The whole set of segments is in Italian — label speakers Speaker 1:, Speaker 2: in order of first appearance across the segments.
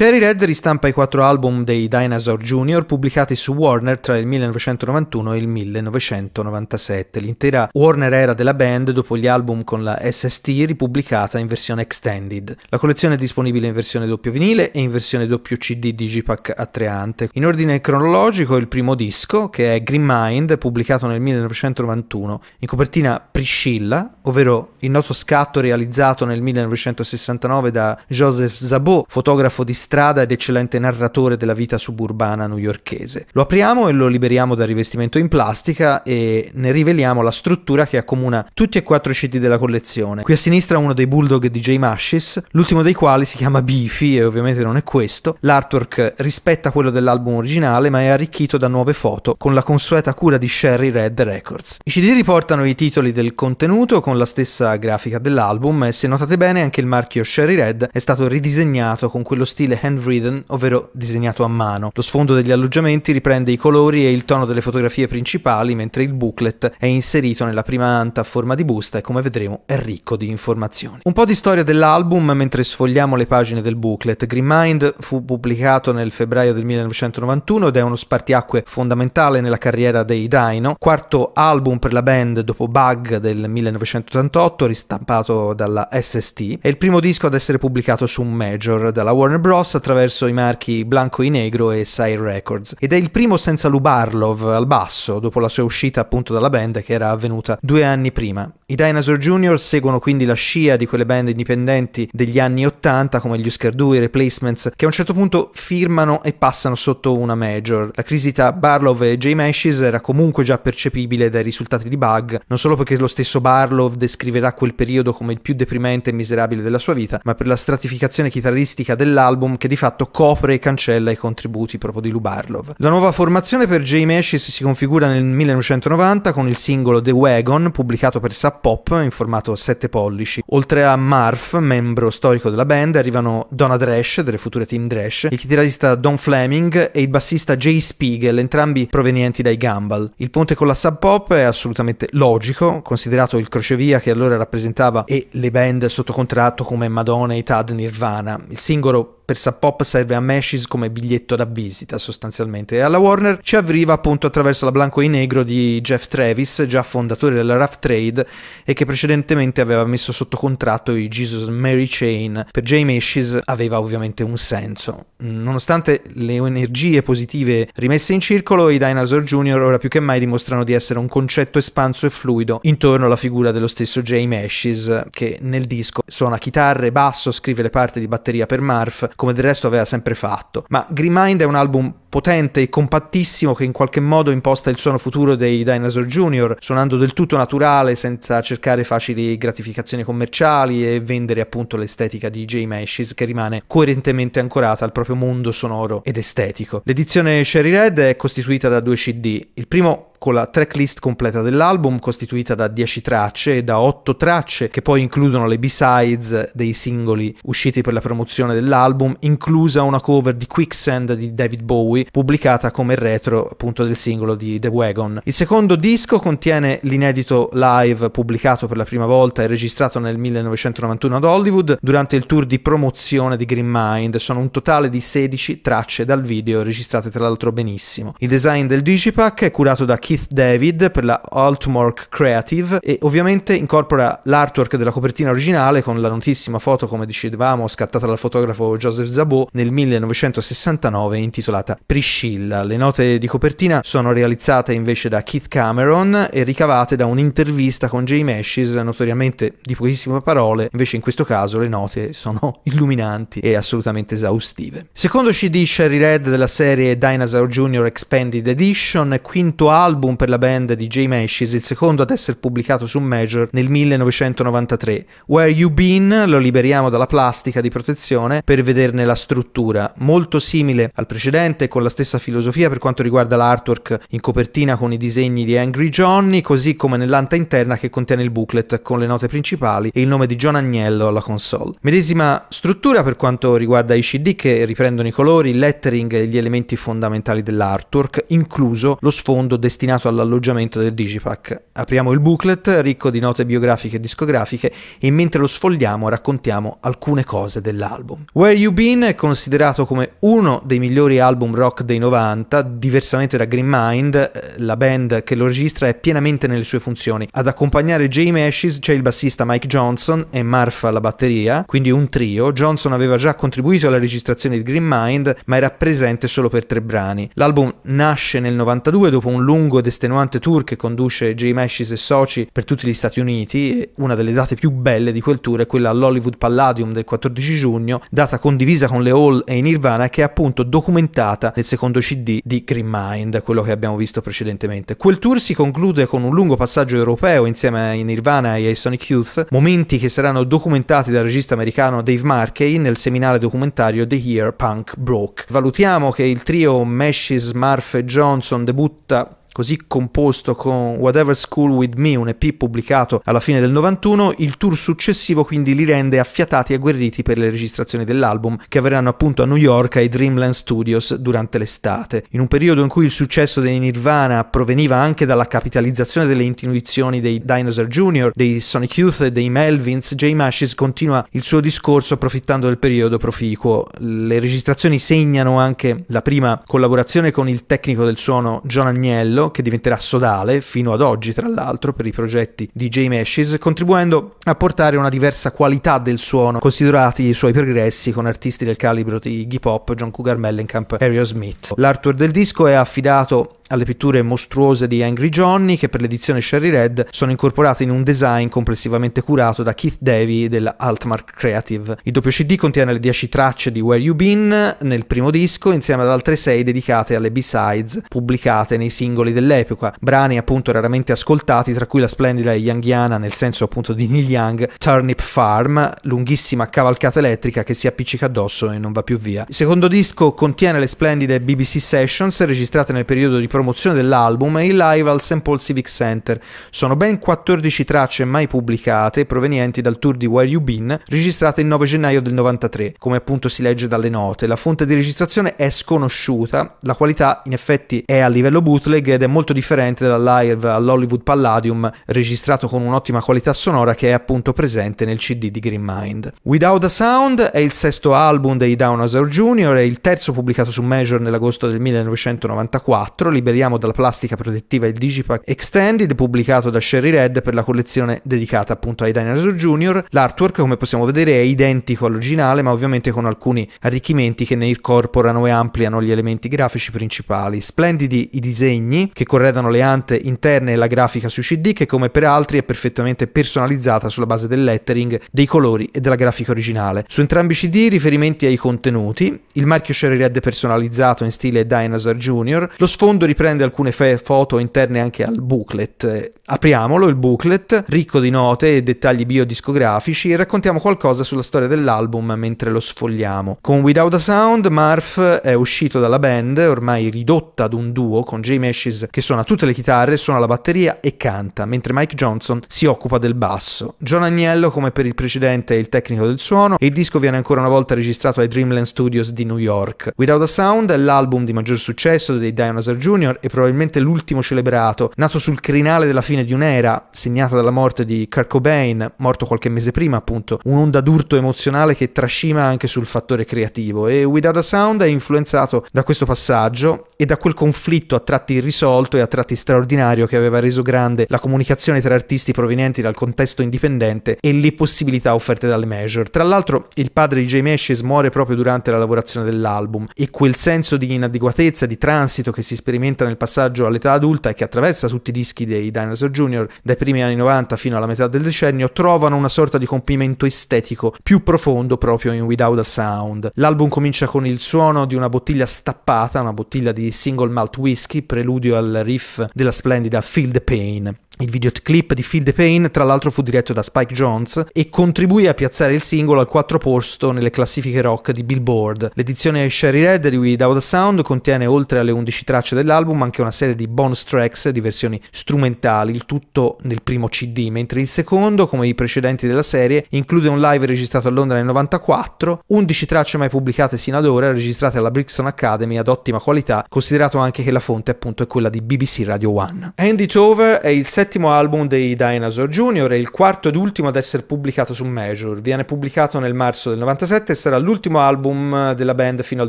Speaker 1: Sherry Red ristampa i quattro album dei Dinosaur Jr. pubblicati su Warner tra il 1991 e il 1997. L'intera Warner era della band dopo gli album con la SST ripubblicata in versione extended. La collezione è disponibile in versione doppio vinile e in versione doppio CD Digipack atreante. In ordine cronologico il primo disco, che è Green Mind, pubblicato nel 1991, in copertina Priscilla, ovvero il noto scatto realizzato nel 1969 da Joseph Zabot, fotografo di strada ed eccellente narratore della vita suburbana newyorchese. Lo apriamo e lo liberiamo dal rivestimento in plastica e ne riveliamo la struttura che accomuna tutti e quattro i CD della collezione. Qui a sinistra uno dei bulldog di J. Mashis, l'ultimo dei quali si chiama Beefy e ovviamente non è questo. L'artwork rispetta quello dell'album originale ma è arricchito da nuove foto con la consueta cura di Sherry Red Records. I CD riportano i titoli del contenuto con la stessa grafica dell'album e se notate bene anche il marchio Sherry Red è stato ridisegnato con quello stile stile handwritten, ovvero disegnato a mano. Lo sfondo degli alloggiamenti riprende i colori e il tono delle fotografie principali, mentre il booklet è inserito nella prima anta a forma di busta e come vedremo è ricco di informazioni. Un po' di storia dell'album mentre sfogliamo le pagine del booklet. Green Mind fu pubblicato nel febbraio del 1991 ed è uno spartiacque fondamentale nella carriera dei Dino, quarto album per la band dopo Bug del 1988 ristampato dalla SST, è il primo disco ad essere pubblicato su un major dalla Warner Bros Cross attraverso i marchi Blanco e Negro e Sire Records ed è il primo senza Lubarlov al basso dopo la sua uscita appunto dalla band che era avvenuta due anni prima. I Dinosaur Jr. seguono quindi la scia di quelle band indipendenti degli anni 80 come gli Oscar 2, i Replacements che a un certo punto firmano e passano sotto una major. La crisi tra Barlov e Jay Mashes era comunque già percepibile dai risultati di Bug, non solo perché lo stesso Barlov descriverà quel periodo come il più deprimente e miserabile della sua vita, ma per la stratificazione chitarristica dell'album album che di fatto copre e cancella i contributi proprio di Lubarlov. La nuova formazione per Jay Meshis si configura nel 1990 con il singolo The Wagon, pubblicato per Sub Pop in formato 7 pollici. Oltre a Marf, membro storico della band, arrivano Donna Dresh, delle future team Dresh, il chitarrista Don Fleming e il bassista Jay Spiegel, entrambi provenienti dai Gumball. Il ponte con la Sub Pop è assolutamente logico, considerato il crocevia che allora rappresentava e le band sotto contratto come Madonna e Tad Nirvana. Il singolo per Sub Pop serve a Meshes come biglietto da visita sostanzialmente e alla Warner ci arriva appunto attraverso la Blanco e Negro di Jeff Travis, già fondatore della Rough Trade e che precedentemente aveva messo sotto contratto i Jesus Mary Chain. Per Jay Meshes aveva ovviamente un senso. Nonostante le energie positive rimesse in circolo, i Dinosaur Jr. ora più che mai dimostrano di essere un concetto espanso e fluido intorno alla figura dello stesso Jay Meshes che nel disco suona chitarre, basso, scrive le parti di batteria per Marf, come del resto aveva sempre fatto. Ma Grimind è un album potente e compattissimo che in qualche modo imposta il suono futuro dei Dinosaur Jr., suonando del tutto naturale senza cercare facili gratificazioni commerciali e vendere appunto l'estetica di Jay Mashes che rimane coerentemente ancorata al proprio mondo sonoro ed estetico. L'edizione Sherry Red è costituita da due CD, il primo con la tracklist completa dell'album, costituita da 10 tracce e da 8 tracce che poi includono le B-sides dei singoli usciti per la promozione dell'album, inclusa una cover di Quicksand di David Bowie lui pubblicata come retro appunto del singolo di The Wagon. Il secondo disco contiene l'inedito live pubblicato per la prima volta e registrato nel 1991 ad Hollywood durante il tour di promozione di Green Mind. Sono un totale di 16 tracce dal video registrate tra l'altro benissimo. Il design del Digipack è curato da Keith David per la Altmark Creative e ovviamente incorpora l'artwork della copertina originale con la notissima foto come dicevamo scattata dal fotografo Joseph Zabot nel 1969 intitolata Priscilla. Le note di copertina sono realizzate invece da Keith Cameron e ricavate da un'intervista con Jay Meshes, notoriamente di pochissime parole, invece in questo caso le note sono illuminanti e assolutamente esaustive. Secondo CD Sherry Red della serie Dinosaur Jr. Expanded Edition, quinto album per la band di Jay Meshes, il secondo ad essere pubblicato su Major nel 1993. Where You Been lo liberiamo dalla plastica di protezione per vederne la struttura, molto simile al precedente, con con la stessa filosofia per quanto riguarda l'artwork in copertina con i disegni di Angry Johnny, così come nell'anta interna che contiene il booklet con le note principali e il nome di John Agnello alla console. Medesima struttura per quanto riguarda i CD che riprendono i colori, il lettering e gli elementi fondamentali dell'artwork, incluso lo sfondo destinato all'alloggiamento del Digipack. Apriamo il booklet ricco di note biografiche e discografiche e mentre lo sfogliamo raccontiamo alcune cose dell'album. Where You Been è considerato come uno dei migliori album rock rock dei 90, diversamente da Green Mind, eh, la band che lo registra è pienamente nelle sue funzioni. Ad accompagnare Jay Ashes c'è il bassista Mike Johnson e Marfa alla batteria, quindi un trio. Johnson aveva già contribuito alla registrazione di Green Mind, ma era presente solo per tre brani. L'album nasce nel 92 dopo un lungo ed estenuante tour che conduce Jay Ashes e soci per tutti gli Stati Uniti una delle date più belle di quel tour è quella all'Hollywood Palladium del 14 giugno, data condivisa con le Hall e i Nirvana che è appunto documentata nel secondo CD di Green Mind, quello che abbiamo visto precedentemente. Quel tour si conclude con un lungo passaggio europeo insieme ai Nirvana e ai Sonic Youth, momenti che saranno documentati dal regista americano Dave Markey nel seminale documentario The Year Punk Broke. Valutiamo che il trio Meshes, Murph e Johnson debutta così composto con Whatever School With Me, un EP pubblicato alla fine del 91, il tour successivo quindi li rende affiatati e agguerriti per le registrazioni dell'album, che avverranno appunto a New York ai Dreamland Studios durante l'estate. In un periodo in cui il successo dei Nirvana proveniva anche dalla capitalizzazione delle intuizioni dei Dinosaur Jr., dei Sonic Youth e dei Melvins, Jay Mashes continua il suo discorso approfittando del periodo proficuo. Le registrazioni segnano anche la prima collaborazione con il tecnico del suono John Agnello, che diventerà sodale fino ad oggi, tra l'altro, per i progetti di J. Ashes, contribuendo a portare una diversa qualità del suono, considerati i suoi progressi con artisti del calibro di Iggy Pop, John Cougar Mellencamp e Harry Smith. L'artwork del disco è affidato alle pitture mostruose di Angry Johnny che per l'edizione Sherry Red sono incorporate in un design complessivamente curato da Keith Davy dell'Altmark Creative. Il doppio CD contiene le 10 tracce di Where You Been nel primo disco insieme ad altre 6 dedicate alle B-sides pubblicate nei singoli notevoli dell'epoca, brani appunto raramente ascoltati, tra cui la splendida e nel senso appunto di Neil Young, Turnip Farm, lunghissima cavalcata elettrica che si appiccica addosso e non va più via. Il secondo disco contiene le splendide BBC Sessions registrate nel periodo di promozione dell'album e in live al St. Paul Civic Center. Sono ben 14 tracce mai pubblicate provenienti dal tour di Where You Been registrate il 9 gennaio del 93, come appunto si legge dalle note. La fonte di registrazione è sconosciuta, la qualità in effetti è a livello bootleg ed è molto differente dal live all'Hollywood Palladium registrato con un'ottima qualità sonora che è appunto presente nel CD di Green Mind. Without a Sound è il sesto album dei Downosaur Jr., è il terzo pubblicato su Measure nell'agosto del 1994, liberiamo dalla plastica protettiva il Digipack Extended pubblicato da Sherry Red per la collezione dedicata appunto ai Dinosaur Jr. L'artwork come possiamo vedere è identico all'originale ma ovviamente con alcuni arricchimenti che ne incorporano e ampliano gli elementi grafici principali. Splendidi i disegni che corredano le ante interne e la grafica su CD che come per altri è perfettamente personalizzata sulla base del lettering, dei colori e della grafica originale. Su entrambi i CD riferimenti ai contenuti, il marchio Sherry Red personalizzato in stile Dinosaur Jr., lo sfondo riprende alcune foto interne anche al booklet. Apriamolo, il booklet, ricco di note e dettagli biodiscografici, e raccontiamo qualcosa sulla storia dell'album mentre lo sfogliamo. Con Without a Sound, Marf è uscito dalla band, ormai ridotta ad un duo, con Jamie Ashes Hayes, che suona tutte le chitarre, suona la batteria e canta, mentre Mike Johnson si occupa del basso. John Agnello, come per il precedente, è il tecnico del suono e il disco viene ancora una volta registrato ai Dreamland Studios di New York. Without a Sound è l'album di maggior successo dei Dinosaur Jr. e probabilmente l'ultimo celebrato, nato sul crinale della fine di un'era, segnata dalla morte di Kurt Cobain, morto qualche mese prima appunto, un'onda d'urto emozionale che trascina anche sul fattore creativo e Without a Sound è influenzato da questo passaggio e da quel conflitto a tratti irrisolti sciolto e a tratti straordinario che aveva reso grande la comunicazione tra artisti provenienti dal contesto indipendente e le possibilità offerte dalle major. Tra l'altro il padre di Jay Meshes muore proprio durante la lavorazione dell'album e quel senso di inadeguatezza, di transito che si sperimenta nel passaggio all'età adulta e che attraversa tutti i dischi dei Dinosaur Jr. dai primi anni 90 fino alla metà del decennio trovano una sorta di compimento estetico più profondo proprio in Without a Sound. L'album comincia con il suono di una bottiglia stappata, una bottiglia di single malt whisky, preludio a al riff della splendida Feel the Pain. Il videoclip di Feel the Pain, tra l'altro, fu diretto da Spike Jones e contribuì a piazzare il singolo al quattro posto nelle classifiche rock di Billboard. L'edizione Sherry Red di Without a Sound contiene, oltre alle 11 tracce dell'album, anche una serie di bonus tracks di versioni strumentali, il tutto nel primo CD, mentre il secondo, come i precedenti della serie, include un live registrato a Londra nel 94, 11 tracce mai pubblicate sino ad ora, registrate alla Brixton Academy ad ottima qualità, considerato anche che la fonte appunto è quella di BBC Radio 1. Hand It Over è il set settimo album dei Dinosaur Jr. e il quarto ed ultimo ad essere pubblicato su Measure. Viene pubblicato nel marzo del 97 e sarà l'ultimo album della band fino al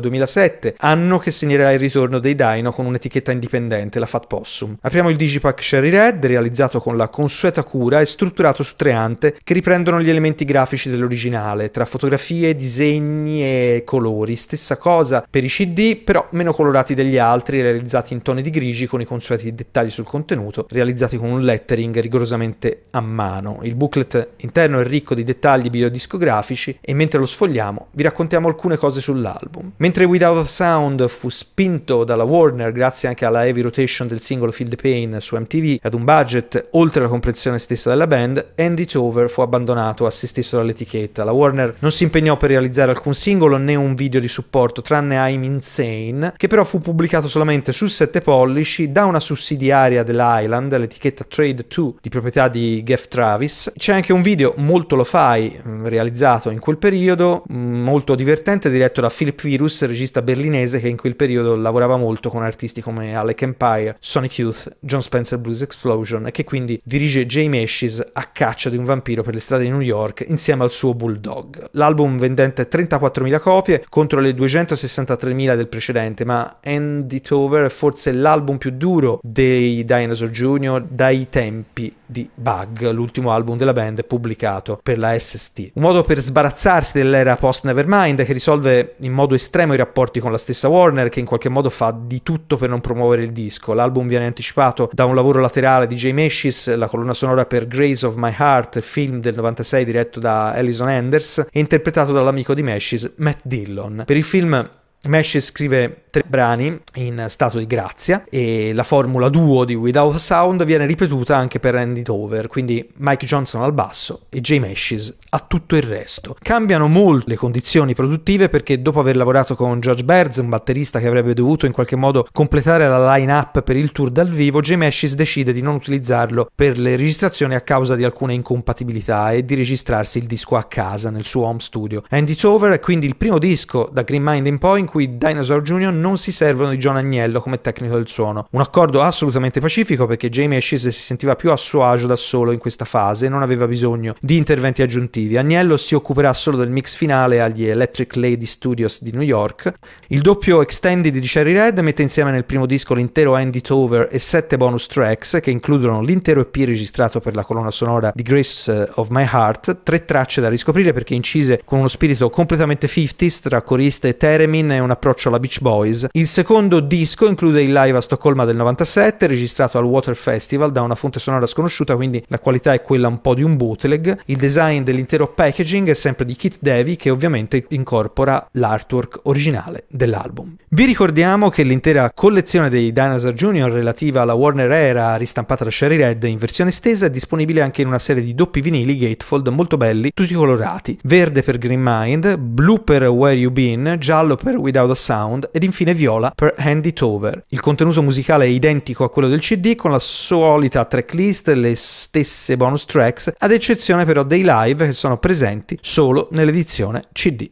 Speaker 1: 2007, anno che segnerà il ritorno dei Dino con un'etichetta indipendente, la Fat Possum. Apriamo il Digipack Sherry Red, realizzato con la consueta cura e strutturato su tre ante che riprendono gli elementi grafici dell'originale, tra fotografie, disegni e colori. Stessa cosa per i CD, però meno colorati degli altri, realizzati in toni di grigi con i consueti dettagli sul contenuto, realizzati con un lettering rigorosamente a mano. Il booklet interno è ricco di dettagli biodiscografici e mentre lo sfogliamo vi raccontiamo alcune cose sull'album. Mentre Without a Sound fu spinto dalla Warner grazie anche alla heavy rotation del singolo Feel the Pain su MTV ad un budget oltre la comprensione stessa della band, And It's Over fu abbandonato a se stesso dall'etichetta. La Warner non si impegnò per realizzare alcun singolo né un video di supporto tranne I'm Insane, che però fu pubblicato solamente su 7 pollici da una sussidiaria dell'Island, l'etichetta 3 Trade 2 di proprietà di Geoff Travis. C'è anche un video molto lo fai mm, realizzato in quel periodo, mm, molto divertente, diretto da Philip Virus, regista berlinese che in quel periodo lavorava molto con artisti come Alec Empire, Sonic Youth, John Spencer Blues Explosion e che quindi dirige Jay Meshes a caccia di un vampiro per le strade di New York insieme al suo Bulldog. L'album vendente 34.000 copie contro le 263.000 del precedente, ma End It Over è forse l'album più duro dei Dinosaur Jr. dai tempi di Bug, l'ultimo album della band pubblicato per la SST. Un modo per sbarazzarsi dell'era post Nevermind che risolve in modo estremo i rapporti con la stessa Warner che in qualche modo fa di tutto per non promuovere il disco. L'album viene anticipato da un lavoro laterale di Jay Meshes, la colonna sonora per Grace of My Heart, film del 96 diretto da Alison Anders, interpretato dall'amico di Meshes Matt Dillon. Per il film Mesh scrive tre brani in stato di grazia e la formula duo di Without Sound viene ripetuta anche per Andy It quindi Mike Johnson al basso e Jay Meshes a tutto il resto. Cambiano molto le condizioni produttive perché dopo aver lavorato con George Birds, un batterista che avrebbe dovuto in qualche modo completare la line-up per il tour dal vivo, Jay Meshes decide di non utilizzarlo per le registrazioni a causa di alcune incompatibilità e di registrarsi il disco a casa nel suo home studio. Andy It è quindi il primo disco da Green Mind in poi cui Dinosaur Jr. non si servono di John Agnello come tecnico del suono. Un accordo assolutamente pacifico perché Jamie Ashes si sentiva più a suo agio da solo in questa fase e non aveva bisogno di interventi aggiuntivi. Agnello si occuperà solo del mix finale agli Electric Lady Studios di New York. Il doppio extended di Cherry Red mette insieme nel primo disco l'intero It Over e sette bonus tracks che includono l'intero EP registrato per la colonna sonora di Grace eh, of My Heart, tre tracce da riscoprire perché incise con uno spirito completamente 50s tra coriste e Teremin e un approccio alla Beach Boys. Il secondo disco include il live a Stoccolma del 97, registrato al Water Festival da una fonte sonora sconosciuta, quindi la qualità è quella un po' di un bootleg. Il design dell'intero packaging è sempre di Kit Devi, che ovviamente incorpora l'artwork originale dell'album. Vi ricordiamo che l'intera collezione dei Dinosaur Jr. relativa alla Warner Era, ristampata da Sherry Red in versione estesa, è disponibile anche in una serie di doppi vinili gatefold molto belli, tutti colorati. Verde per Green Mind, blu per Where You Been, giallo per We Without a Sound ed infine Viola per Hand It Over. Il contenuto musicale è identico a quello del CD con la solita tracklist e le stesse bonus tracks, ad eccezione però dei live che sono presenti solo nell'edizione CD.